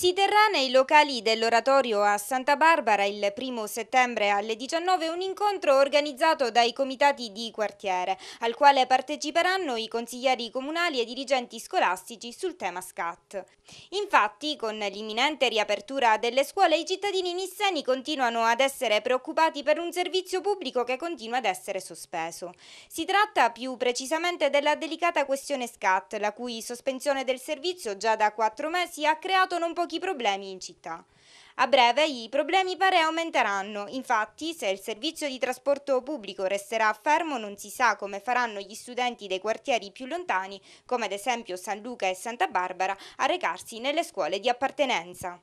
Si terrà nei locali dell'oratorio a Santa Barbara il primo settembre alle 19 un incontro organizzato dai comitati di quartiere, al quale parteciperanno i consiglieri comunali e dirigenti scolastici sul tema SCAT. Infatti, con l'imminente riapertura delle scuole, i cittadini nisseni continuano ad essere preoccupati per un servizio pubblico che continua ad essere sospeso. Si tratta più precisamente della delicata questione SCAT, la cui sospensione del servizio già da quattro mesi ha creato non pochi pochi problemi in città. A breve i problemi pare aumenteranno, infatti se il servizio di trasporto pubblico resterà fermo non si sa come faranno gli studenti dei quartieri più lontani, come ad esempio San Luca e Santa Barbara, a recarsi nelle scuole di appartenenza.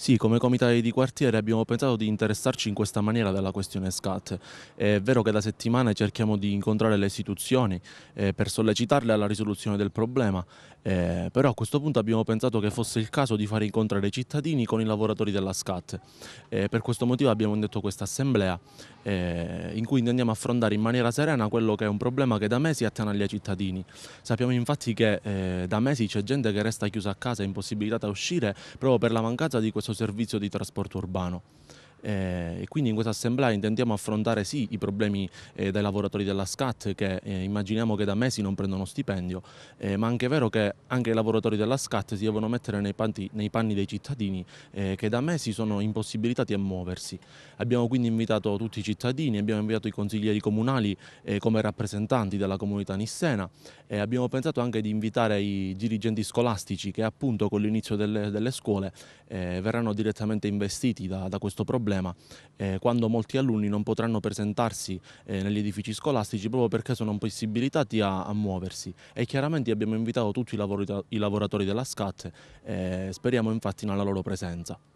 Sì, come comitati di quartiere abbiamo pensato di interessarci in questa maniera della questione SCAT. È vero che da settimane cerchiamo di incontrare le istituzioni eh, per sollecitarle alla risoluzione del problema, eh, però a questo punto abbiamo pensato che fosse il caso di fare incontrare i cittadini con i lavoratori della SCAT. Eh, per questo motivo abbiamo indetto questa assemblea eh, in cui intendiamo affrontare in maniera serena quello che è un problema che da mesi attanaglia i cittadini. Sappiamo infatti che eh, da mesi c'è gente che resta chiusa a casa, impossibilitata a uscire proprio per la mancanza di questo servizio di trasporto urbano eh, e quindi in questa assemblea intendiamo affrontare sì i problemi eh, dei lavoratori della SCAT che eh, immaginiamo che da mesi non prendono stipendio, eh, ma anche è vero che anche i lavoratori della SCAT si devono mettere nei, panti, nei panni dei cittadini eh, che da mesi sono impossibilitati a muoversi. Abbiamo quindi invitato tutti i cittadini, abbiamo invitato i consiglieri comunali eh, come rappresentanti della comunità nissena e abbiamo pensato anche di invitare i dirigenti scolastici che appunto con l'inizio delle, delle, scuole verranno direttamente investiti da, da questo problema problema eh, quando molti alunni non potranno presentarsi eh, negli edifici scolastici proprio perché sono impossibilitati a, a muoversi e chiaramente abbiamo invitato tutti i, lavori, i lavoratori della SCAT e eh, speriamo infatti nella loro presenza.